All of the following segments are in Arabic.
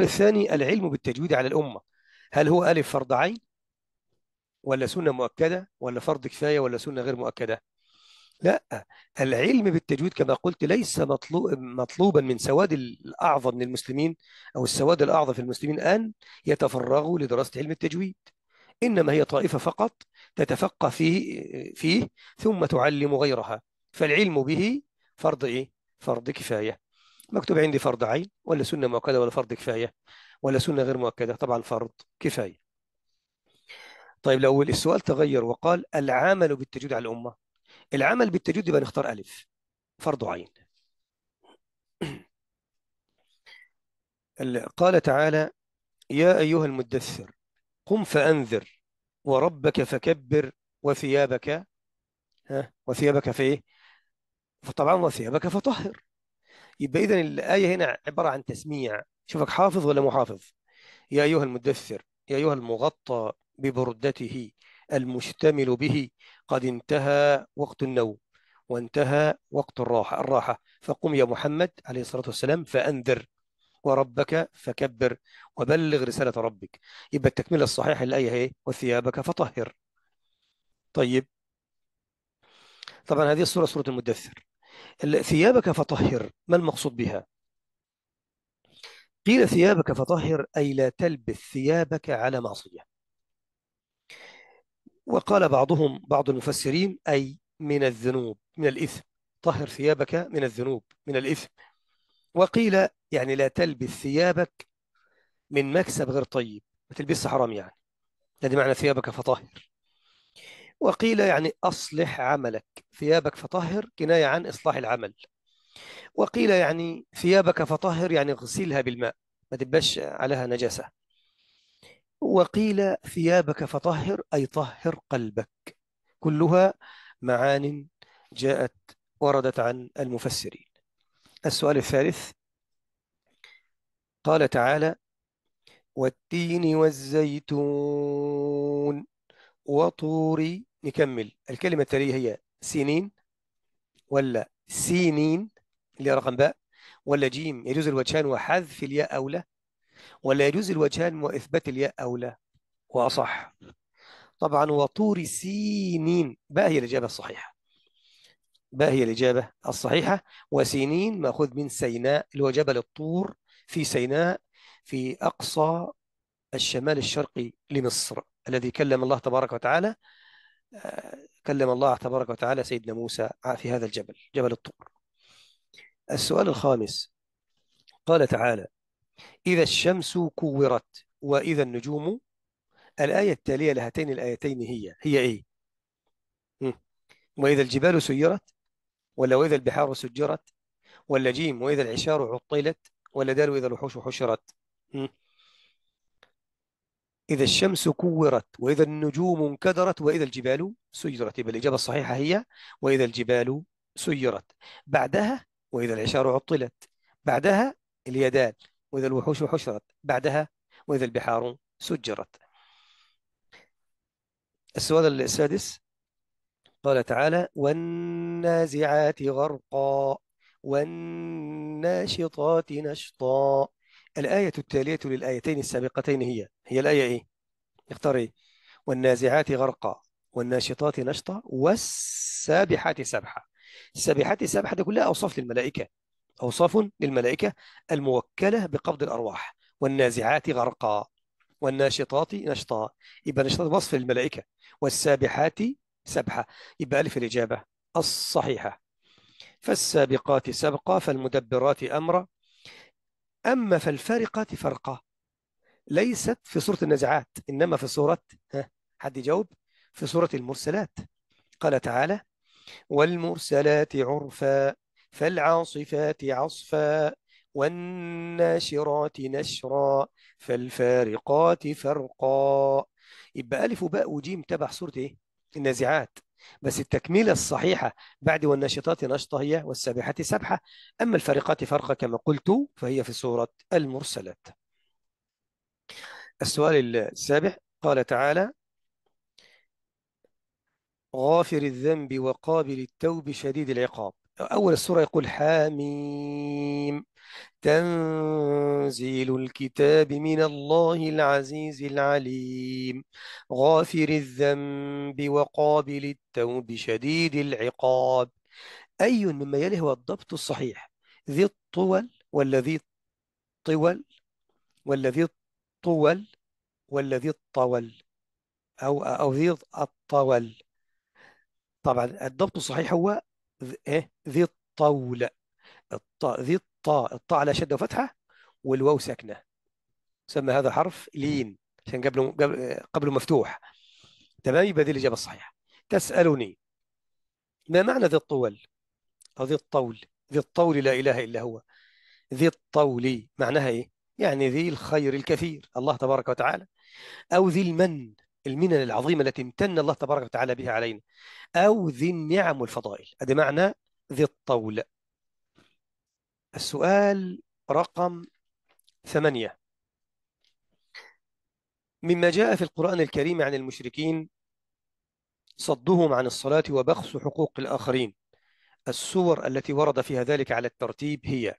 الثاني العلم بالتجويد على الأمة هل هو ألف فرض عين ولا سنة مؤكدة ولا فرض كفاية ولا سنة غير مؤكدة لا العلم بالتجويد كما قلت ليس مطلوب مطلوبا من سواد الأعظم من المسلمين أو السواد الأعظم في المسلمين أن يتفرغوا لدراسة علم التجويد إنما هي طائفة فقط تتفقه فيه, فيه ثم تعلم غيرها فالعلم به فرض إيه؟ فرض كفاية مكتوب عندي فرض عين ولا سنة مؤكدة ولا فرض كفاية ولا سنة غير مؤكدة طبعا فرض كفاية طيب لو السؤال تغير وقال العمل بالتجويد على الأمة العمل بالتجويد يبقى نختار ألف فرض عين قال تعالى يا أيها المدثر قم فأنذر وربك فكبر وثيابك ها وثيابك في إيه؟ فطبعا وثيابك فطهر يبقى إذا الآية هنا عبارة عن تسميع شوفك حافظ ولا محافظ يا أيها المدثر يا أيها المغطى ببردته المشتمل به قد انتهى وقت النوم وانتهى وقت الراحة الراحة فقم يا محمد عليه الصلاة والسلام فأنذر وربك فكبر وبلغ رسالة ربك يبقى التكملة الصحيحة للآية هي وثيابك فطهر طيب طبعا هذه الصورة سورة المدثر ثيابك فطهر ما المقصود بها قيل ثيابك فطهر أي لا تلبث ثيابك على معصية وقال بعضهم بعض المفسرين أي من الذنوب من الإثم طهر ثيابك من الذنوب من الإثم وقيل يعني لا تلبث ثيابك من مكسب غير طيب ما تلبس حرام يعني هذا معنى ثيابك فطهر وقيل يعني أصلح عملك ثيابك فطهر كناية عن إصلاح العمل وقيل يعني ثيابك فطهر يعني اغسلها بالماء ما تبقاش عليها نجاسة وقيل ثيابك فطهر أي طهر قلبك كلها معان جاءت وردت عن المفسرين السؤال الثالث قال تعالى والتين والزيتون وطور نكمل الكلمة التالية هي سينين ولا سينين اللي رقم باء ولا جيم يجوز الوجهان وحذف الياء أولى ولا يجوز الوجهان وإثبات الياء أولى وأصح طبعا وطور سينين باء هي الإجابة الصحيحة باء هي الإجابة الصحيحة وسينين مأخوذ من سيناء اللي هو جبل الطور في سيناء في أقصى الشمال الشرقي لمصر الذي كلم الله تبارك وتعالى آه، كلم الله تبارك وتعالى سيدنا موسى في هذا الجبل جبل الطور السؤال الخامس قال تعالى إذا الشمس كورت وإذا النجوم الآية التالية لهاتين الآيتين هي هي إيه؟ وإذا الجبال سيرت ولا وإذا البحار سجرت ولا جيم وإذا العشار عطلت ولا دال وإذا الوحوش حشرت إذا الشمس كورت وإذا النجوم انكدرت وإذا الجبال سيرت يبقى الإجابة الصحيحة هي وإذا الجبال سيرت بعدها وإذا العشار عطلت بعدها اليدان وإذا الوحوش حشرت بعدها وإذا البحار سجرت السؤال السادس قال تعالى والنازعات غرقا والناشطات نشطا الآية التالية للآيتين السابقتين هي هي الآية إيه؟ اختار إيه؟ والنازعات غرقا والناشطات نشطا والسابحات سبحا السابحات سبحا دي كلها أوصاف للملائكة أوصاف للملائكة الموكلة بقبض الأرواح والنازعات غرقا والناشطات نشطا يبقى نشطات وصف للملائكة والسابحات سبحة يبقى ألف الإجابة الصحيحة فالسابقات سبقا فالمدبرات أمرا أما فالفارقة فرقة ليست في سورة النزعات إنما في سورة ها حد يجاوب في سورة المرسلات قال تعالى والمرسلات عرفا فالعاصفات عصفا والناشرات نشرا فالفارقات فرقا يبقى ألف وباء وجيم تبع سورة إيه؟ النازعات بس التكميلة الصحيحة بعد والناشطات نشطة هي والسابحات سبحة أما الفارقات فرقة كما قلت فهي في سورة المرسلات السؤال السابع قال تعالى غافر الذنب وقابل التوب شديد العقاب أول السورة يقول حاميم تنزيل الكتاب من الله العزيز العليم غافر الذنب وقابل التوب شديد العقاب أي مما يلي هو الضبط الصحيح ذي الطول والذي الطول والذي الطول والذي الطول أو أو ذي الطول طبعا الضبط الصحيح هو ايه ذي الطول الطاء ذي الطاء الطاء على شده وفتحه والواو ساكنه يسمى هذا حرف لين عشان قبله قبله مفتوح تمام يبقى ذي الاجابه الصحيحه تسالني ما معنى ذي الطول او ذي الطول ذي الطول لا اله الا هو ذي الطول معناها ايه يعني ذي الخير الكثير الله تبارك وتعالى او ذي المن المنن العظيمة التي امتن الله تبارك وتعالى بها علينا أو ذي النعم والفضائل هذا معنى ذي الطول السؤال رقم ثمانية مما جاء في القرآن الكريم عن المشركين صدهم عن الصلاة وبخس حقوق الآخرين السور التي ورد فيها ذلك على الترتيب هي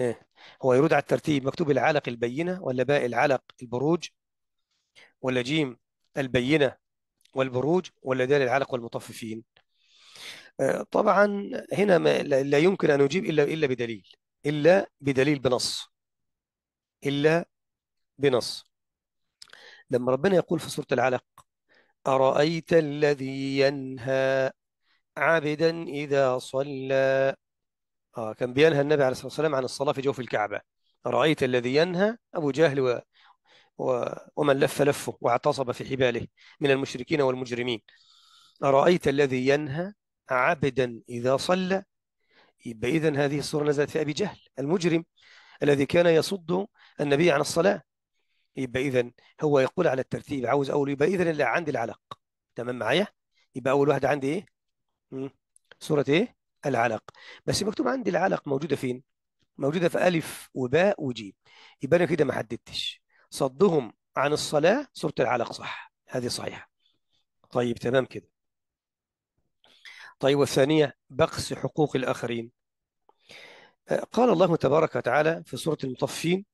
إيه. هو يرد على الترتيب مكتوب العلق البينة ولا باء العلق البروج ولا جيم البينة والبروج ولا دال العلق والمطففين آه، طبعا هنا ما لا يمكن أن أجيب إلا إلا بدليل إلا بدليل بنص إلا بنص لما ربنا يقول في سورة العلق أرأيت الذي ينهى عبدا إذا صلى آه كان بينهى النبي عليه الصلاة والسلام عن الصلاة في جوف الكعبة أرأيت الذي ينهى أبو جهل ومن لف لفه واعتصب في حباله من المشركين والمجرمين أرأيت الذي ينهى عبدا إذا صلى يبقى إذن هذه الصورة نزلت في أبي جهل المجرم الذي كان يصد النبي عن الصلاة يبقى إذن هو يقول على الترتيب عاوز أول يبقى إذن اللي عندي العلق تمام معايا يبقى أول واحدة عندي إيه صورة إيه العلق بس مكتوب عندي العلق موجودة فين موجودة في ألف وباء وجيم يبقى أنا كده ما حددتش صدهم عن الصلاة سورة العلق صح هذه صحيحة طيب تمام كده طيب والثانية بخس حقوق الآخرين آه، قال الله تبارك وتعالى في سورة المطففين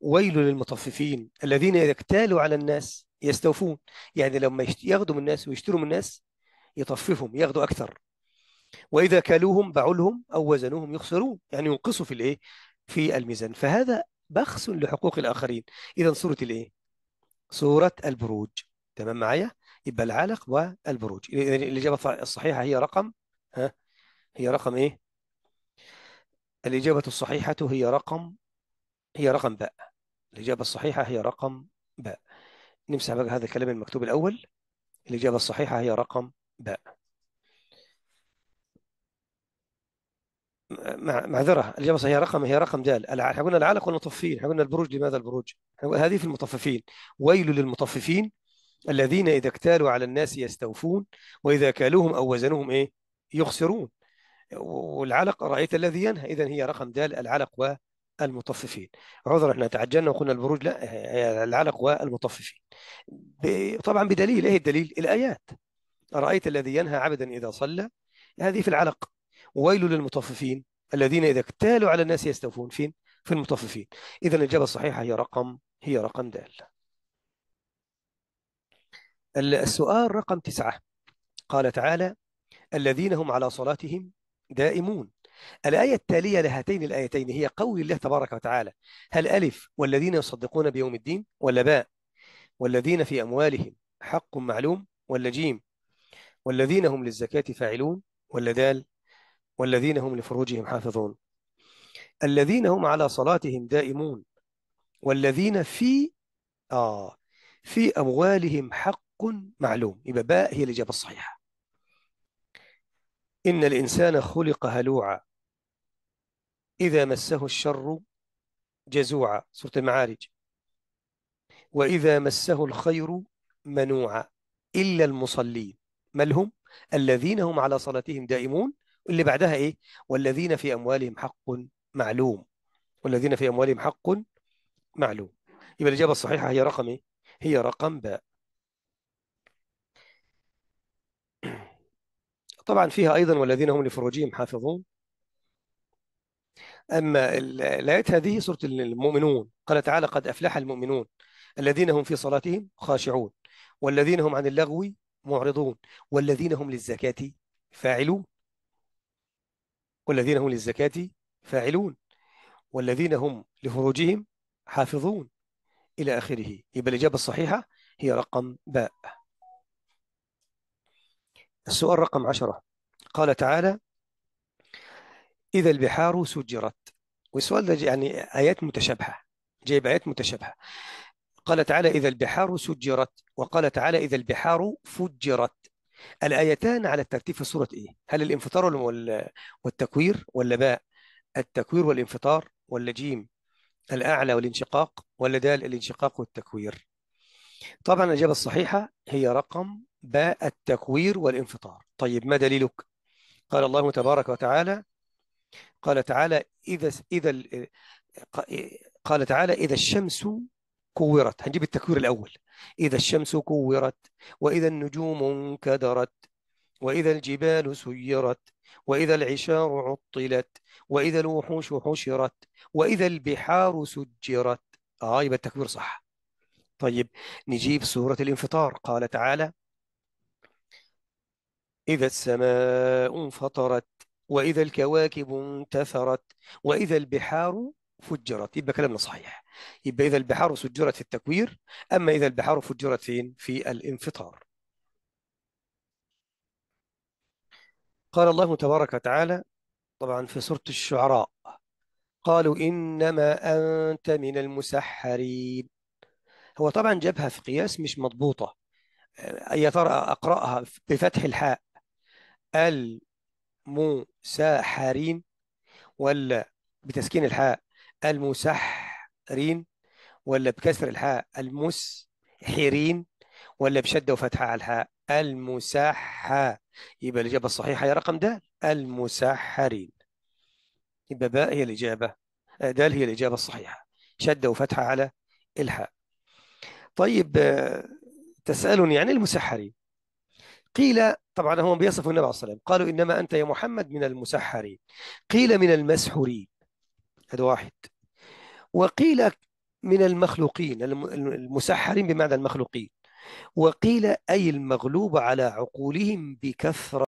ويل للمطففين الذين إذا اكتالوا على الناس يستوفون يعني لما ياخدوا من الناس ويشتروا من الناس يطففهم ياخدوا أكثر وإذا كالوهم باعوا لهم أو وزنوهم يخسرون يعني ينقصوا في الإيه في الميزان فهذا بخس لحقوق الآخرين إذا صورة الإيه؟ صورة البروج تمام معايا؟ يبقى العلق والبروج الإجابة الصحيحة هي رقم ها هي رقم إيه؟ الإجابة الصحيحة هي رقم هي رقم باء الإجابة الصحيحة هي رقم باء نمسح بقى هذا الكلام المكتوب الأول الإجابة الصحيحة هي رقم باء معذره الاجابه هي رقم هي رقم دال احنا قلنا العلق والمطففين احنا قلنا البروج لماذا البروج هذه في المطففين ويل للمطففين الذين اذا اكتالوا على الناس يستوفون واذا كالوهم او وزنوهم ايه يخسرون والعلق رايت الذي ينهى اذا هي رقم دال العلق والمطففين عذرا احنا تعجلنا وقلنا البروج لا هي العلق والمطففين طبعا بدليل ايه الدليل الايات ارايت الذي ينهى عبدا اذا صلى هذه في العلق ويل للمطففين الذين إذا اكتالوا على الناس يستوفون فين في المطففين إذا الإجابة الصحيحة هي رقم هي رقم د السؤال رقم تسعة قال تعالى الذين هم على صلاتهم دائمون الآية التالية لهاتين الآيتين هي قول الله تبارك وتعالى هل ألف والذين يصدقون بيوم الدين ولا باء والذين في أموالهم حق معلوم ولا جيم والذين هم للزكاة فاعلون ولا دال والذين هم لفروجهم حافظون الذين هم على صلاتهم دائمون والذين في آه في أموالهم حق معلوم يبقى باء هي الإجابة الصحيحة إن الإنسان خلق هلوعا إذا مسه الشر جزوعا سورة المعارج وإذا مسه الخير منوعا إلا المصلين ما الذين هم على صلاتهم دائمون اللي بعدها ايه والذين في اموالهم حق معلوم والذين في اموالهم حق معلوم يبقى الاجابه الصحيحه هي رقم ايه هي رقم باء طبعا فيها ايضا والذين هم لفروجهم حافظون اما الايات هذه سوره المؤمنون قال تعالى قد افلح المؤمنون الذين هم في صلاتهم خاشعون والذين هم عن اللغو معرضون والذين هم للزكاه فاعلون والذين هم للزكاة فاعلون والذين هم لفروجهم حافظون إلى آخره يبقى الإجابة الصحيحة هي رقم باء السؤال رقم عشرة قال تعالى إذا البحار سجرت والسؤال ده يعني آيات متشابهة جايب آيات متشابهة قال تعالى إذا البحار سجرت وقال تعالى إذا البحار فجرت الآيتان على الترتيب في سورة إيه؟ هل الانفطار والتكوير ولا باء التكوير والانفطار ولا جيم الأعلى والانشقاق ولا دال الانشقاق والتكوير طبعا الإجابة الصحيحة هي رقم باء التكوير والانفطار طيب ما دليلك؟ قال الله تبارك وتعالى قال تعالى إذا إذا قال تعالى إذا الشمس كورت هنجيب التكوير الأول إذا الشمس كورت وإذا النجوم انكدرت وإذا الجبال سيرت وإذا العشار عطلت وإذا الوحوش حشرت وإذا البحار سجرت آه يبقى التكوير صح طيب نجيب سورة الانفطار قال تعالى إذا السماء انفطرت وإذا الكواكب انتثرت وإذا البحار فجرت يبقى كلامنا صحيح يبقى إذا البحار سجرت في التكوير أما إذا البحار فجرت فين في الانفطار قال الله تبارك وتعالى طبعا في سورة الشعراء قالوا إنما أنت من المسحرين هو طبعا جابها في قياس مش مضبوطة آه، يا ترى أقرأها بفتح الحاء المساحرين ولا بتسكين الحاء المسحرين ولا بكسر الحاء المسحرين ولا بشدة وفتحة على الحاء المسحى يبقى الإجابة الصحيحة هي رقم د المسحرين يبقى باء هي الإجابة آه، د هي الإجابة الصحيحة شدة وفتحة على الحاء طيب آه، تسألني عن المسحرين قيل طبعا هم بيصفوا النبي عليه الصلاة والسلام قالوا إنما أنت يا محمد من المسحرين قيل من المسحورين هذا واحد وقيل من المخلوقين المسحرين بمعنى المخلوقين وقيل أي المغلوب على عقولهم بكثرة